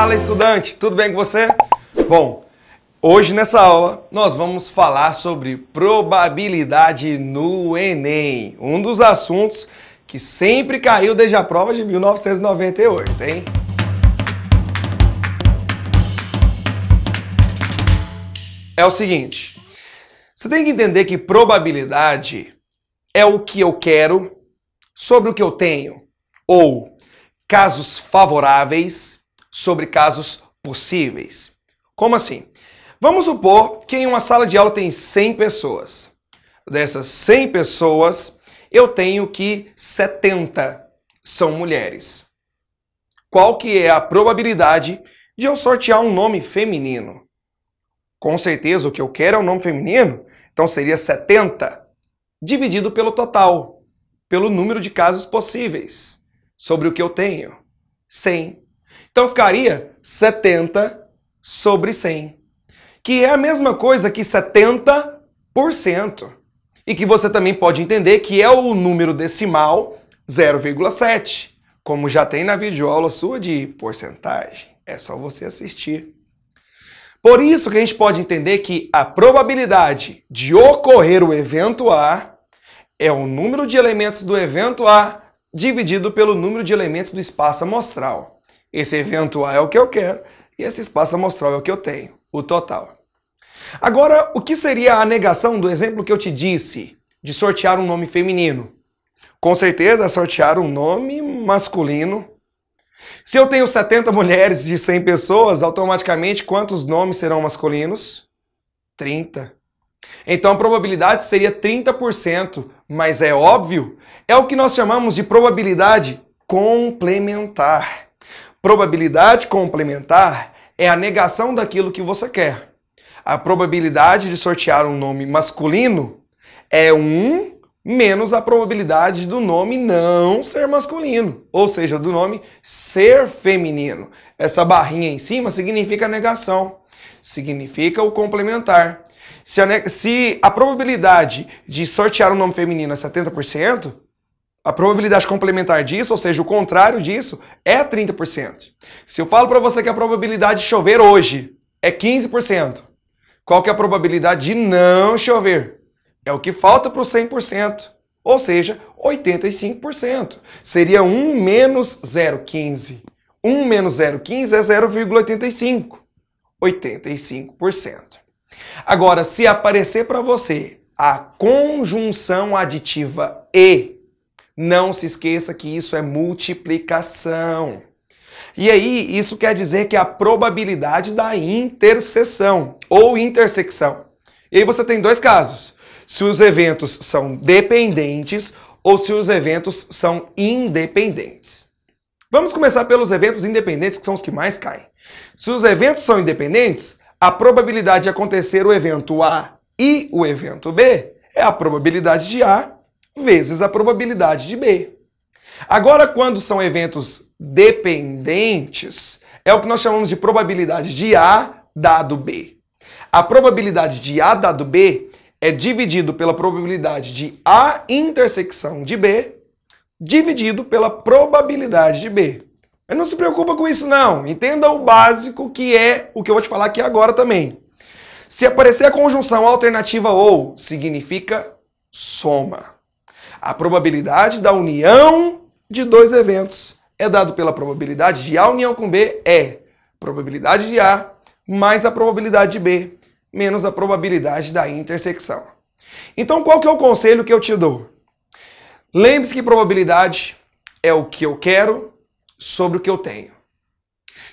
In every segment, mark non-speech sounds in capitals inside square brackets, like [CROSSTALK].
Fala estudante, tudo bem com você? Bom, hoje nessa aula nós vamos falar sobre probabilidade no Enem, um dos assuntos que sempre caiu desde a prova de 1998, hein? É o seguinte, você tem que entender que probabilidade é o que eu quero sobre o que eu tenho, ou casos favoráveis sobre casos possíveis. Como assim? Vamos supor que em uma sala de aula tem 100 pessoas. Dessas 100 pessoas, eu tenho que 70 são mulheres. Qual que é a probabilidade de eu sortear um nome feminino? Com certeza o que eu quero é um nome feminino, então seria 70 dividido pelo total, pelo número de casos possíveis sobre o que eu tenho. 100 então ficaria 70 sobre 100, que é a mesma coisa que 70%, e que você também pode entender que é o número decimal 0,7, como já tem na videoaula sua de porcentagem. É só você assistir. Por isso que a gente pode entender que a probabilidade de ocorrer o evento A é o número de elementos do evento A dividido pelo número de elementos do espaço amostral. Esse evento A é o que eu quero e esse espaço amostral é o que eu tenho, o total. Agora, o que seria a negação do exemplo que eu te disse de sortear um nome feminino? Com certeza, sortear um nome masculino. Se eu tenho 70 mulheres de 100 pessoas, automaticamente quantos nomes serão masculinos? 30. Então a probabilidade seria 30%, mas é óbvio, é o que nós chamamos de probabilidade complementar. Probabilidade complementar é a negação daquilo que você quer. A probabilidade de sortear um nome masculino é 1 menos a probabilidade do nome não ser masculino, ou seja, do nome ser feminino. Essa barrinha em cima significa negação, significa o complementar. Se a, se a probabilidade de sortear um nome feminino é 70%, a probabilidade complementar disso, ou seja, o contrário disso, é 30%. Se eu falo para você que a probabilidade de chover hoje é 15%, qual que é a probabilidade de não chover? É o que falta para o 100%, ou seja, 85%. Seria 1 menos 0,15. 1 menos 0,15 é 0,85. 85%. Agora, se aparecer para você a conjunção aditiva E, não se esqueça que isso é multiplicação. E aí, isso quer dizer que a probabilidade da interseção ou intersecção. E aí você tem dois casos: se os eventos são dependentes ou se os eventos são independentes. Vamos começar pelos eventos independentes, que são os que mais caem. Se os eventos são independentes, a probabilidade de acontecer o evento A e o evento B é a probabilidade de A vezes a probabilidade de B. Agora, quando são eventos dependentes, é o que nós chamamos de probabilidade de A dado B. A probabilidade de A dado B é dividido pela probabilidade de A intersecção de B dividido pela probabilidade de B. Mas não se preocupa com isso não, entenda o básico que é o que eu vou te falar aqui agora também. Se aparecer a conjunção alternativa ou, significa soma. A probabilidade da união de dois eventos é dado pela probabilidade de A união com B é probabilidade de A mais a probabilidade de B menos a probabilidade da intersecção. Então, qual que é o conselho que eu te dou? Lembre-se que probabilidade é o que eu quero sobre o que eu tenho.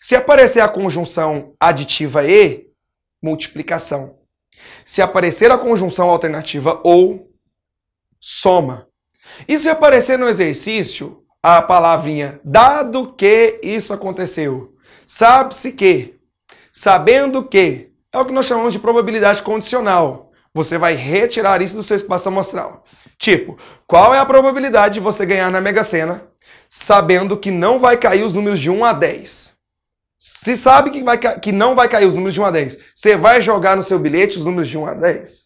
Se aparecer a conjunção aditiva e, multiplicação. Se aparecer a conjunção alternativa ou, soma. E se aparecer no exercício a palavrinha dado que isso aconteceu, sabe-se que, sabendo que, é o que nós chamamos de probabilidade condicional. Você vai retirar isso do seu espaço amostral. Tipo, qual é a probabilidade de você ganhar na Mega Sena sabendo que não vai cair os números de 1 a 10? Se sabe que, vai, que não vai cair os números de 1 a 10, você vai jogar no seu bilhete os números de 1 a 10?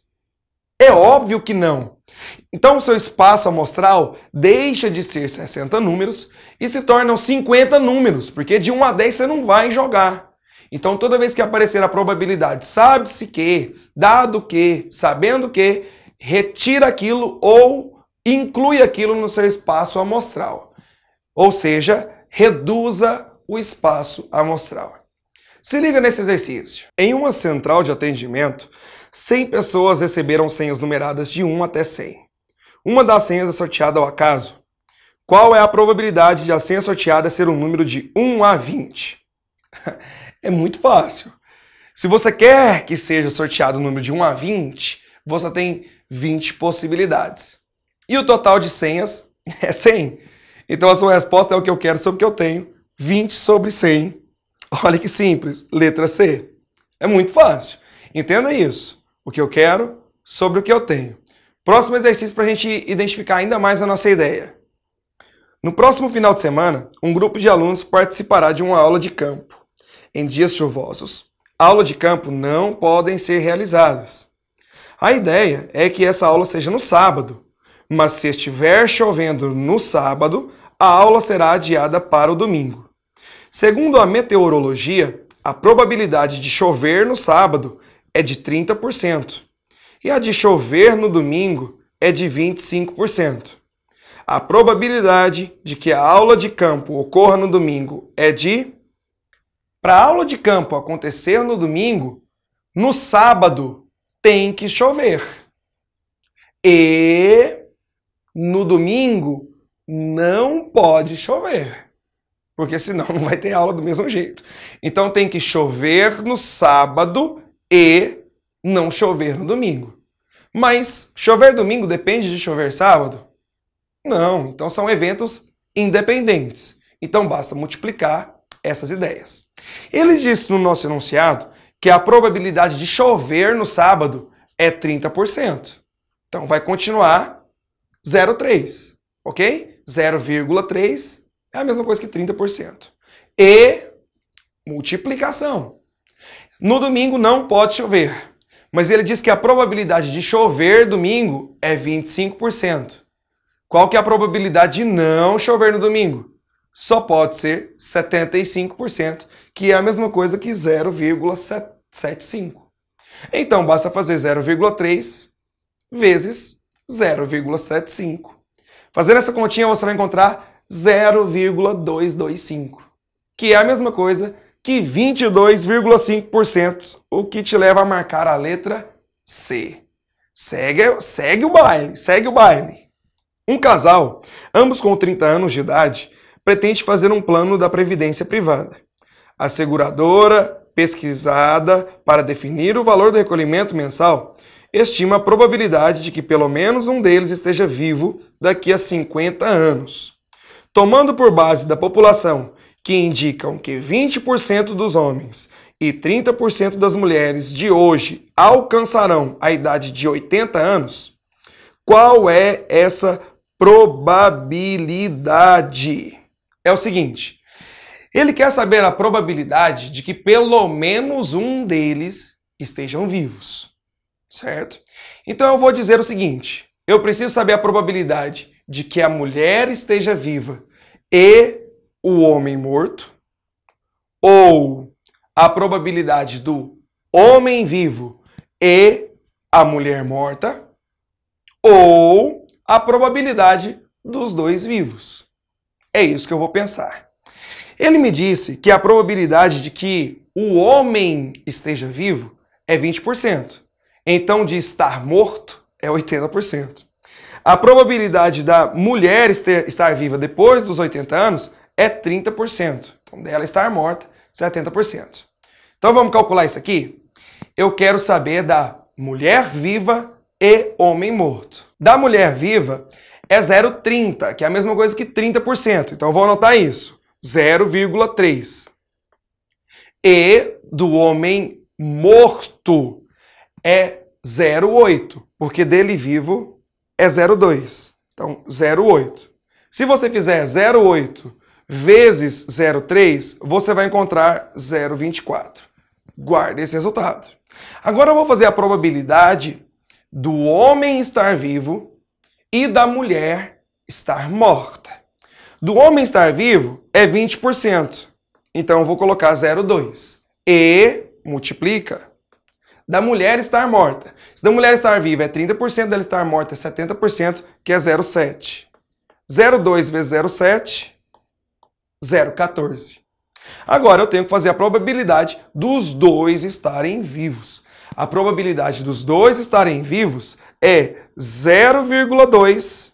É óbvio que não. Então, seu espaço amostral deixa de ser 60 números e se tornam 50 números, porque de 1 a 10 você não vai jogar. Então, toda vez que aparecer a probabilidade, sabe-se que, dado que, sabendo que, retira aquilo ou inclui aquilo no seu espaço amostral. Ou seja, reduza o espaço amostral. Se liga nesse exercício. Em uma central de atendimento, 100 pessoas receberam senhas numeradas de 1 até 100. Uma das senhas é sorteada ao acaso. Qual é a probabilidade de a senha sorteada ser um número de 1 a 20? [LAUGHS] é muito fácil. Se você quer que seja sorteado o número de 1 a 20, você tem 20 possibilidades. E o total de senhas [LAUGHS] é 100. Então a sua resposta é o que eu quero sobre o que eu tenho. 20 sobre 100. Olha que simples. Letra C. É muito fácil. Entenda isso o que eu quero sobre o que eu tenho. Próximo exercício para a gente identificar ainda mais a nossa ideia. No próximo final de semana, um grupo de alunos participará de uma aula de campo. Em dias chuvosos, aulas de campo não podem ser realizadas. A ideia é que essa aula seja no sábado, mas se estiver chovendo no sábado, a aula será adiada para o domingo. Segundo a meteorologia, a probabilidade de chover no sábado é de 30% e a de chover no domingo é de 25%. A probabilidade de que a aula de campo ocorra no domingo é de. Para a aula de campo acontecer no domingo, no sábado tem que chover. E no domingo não pode chover. Porque senão [LAUGHS] não vai ter aula do mesmo jeito. Então tem que chover no sábado e não chover no domingo. Mas chover domingo depende de chover sábado? Não, então são eventos independentes. Então basta multiplicar essas ideias. Ele disse no nosso enunciado que a probabilidade de chover no sábado é 30%. Então vai continuar 0,3, ok? 0,3 é a mesma coisa que 30%. E multiplicação. No domingo não pode chover, mas ele diz que a probabilidade de chover domingo é 25%. Qual que é a probabilidade de não chover no domingo? Só pode ser 75%, que é a mesma coisa que 0,75. Então basta fazer 0,3 vezes 0,75. Fazendo essa continha você vai encontrar 0,225, que é a mesma coisa que 22,5%, o que te leva a marcar a letra C. Segue, segue o baile, segue o baile. Um casal, ambos com 30 anos de idade, pretende fazer um plano da previdência privada. A seguradora, pesquisada para definir o valor do recolhimento mensal, estima a probabilidade de que pelo menos um deles esteja vivo daqui a 50 anos. Tomando por base da população que indicam que 20% dos homens e 30% das mulheres de hoje alcançarão a idade de 80 anos? Qual é essa probabilidade? É o seguinte: ele quer saber a probabilidade de que pelo menos um deles estejam vivos, certo? Então eu vou dizer o seguinte: eu preciso saber a probabilidade de que a mulher esteja viva e o homem morto ou a probabilidade do homem vivo e a mulher morta ou a probabilidade dos dois vivos. É isso que eu vou pensar. Ele me disse que a probabilidade de que o homem esteja vivo é 20%. Então, de estar morto é 80%. A probabilidade da mulher estar viva depois dos 80 anos é 30%. Então, dela estar morta, 70%. Então, vamos calcular isso aqui? Eu quero saber da mulher viva e homem morto. Da mulher viva é 0,30, que é a mesma coisa que 30%. Então, vou anotar isso. 0,3. E do homem morto é 0,8, porque dele vivo é 0,2. Então, 0,8. Se você fizer 0,8 vezes 0,3, você vai encontrar 0,24. Guarde esse resultado. Agora eu vou fazer a probabilidade do homem estar vivo e da mulher estar morta. Do homem estar vivo é 20%. Então eu vou colocar 0,2. E multiplica da mulher estar morta. Se da mulher estar viva é 30%, dela estar morta é 70%, que é 0,7. 0,2 vezes 0,7 0,14. Agora eu tenho que fazer a probabilidade dos dois estarem vivos. A probabilidade dos dois estarem vivos é 0,2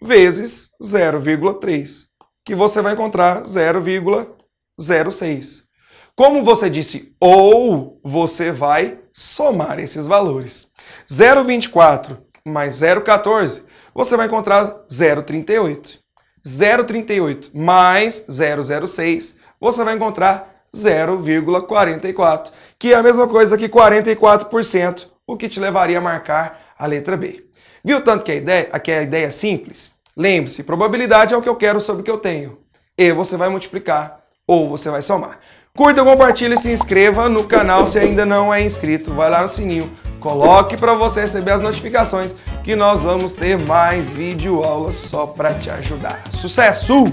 vezes 0,3, que você vai encontrar 0,06. Como você disse, ou você vai somar esses valores. 0,24 mais 0,14, você vai encontrar 0,38. 0,38 mais 0,06, você vai encontrar 0,44, que é a mesma coisa que 44%, o que te levaria a marcar a letra B. Viu tanto que a ideia, que a ideia é simples? Lembre-se, probabilidade é o que eu quero sobre o que eu tenho. E você vai multiplicar ou você vai somar. Curta, compartilhe e se inscreva no canal se ainda não é inscrito. Vai lá no sininho Coloque para você receber as notificações que nós vamos ter mais vídeo aulas só para te ajudar. Sucesso!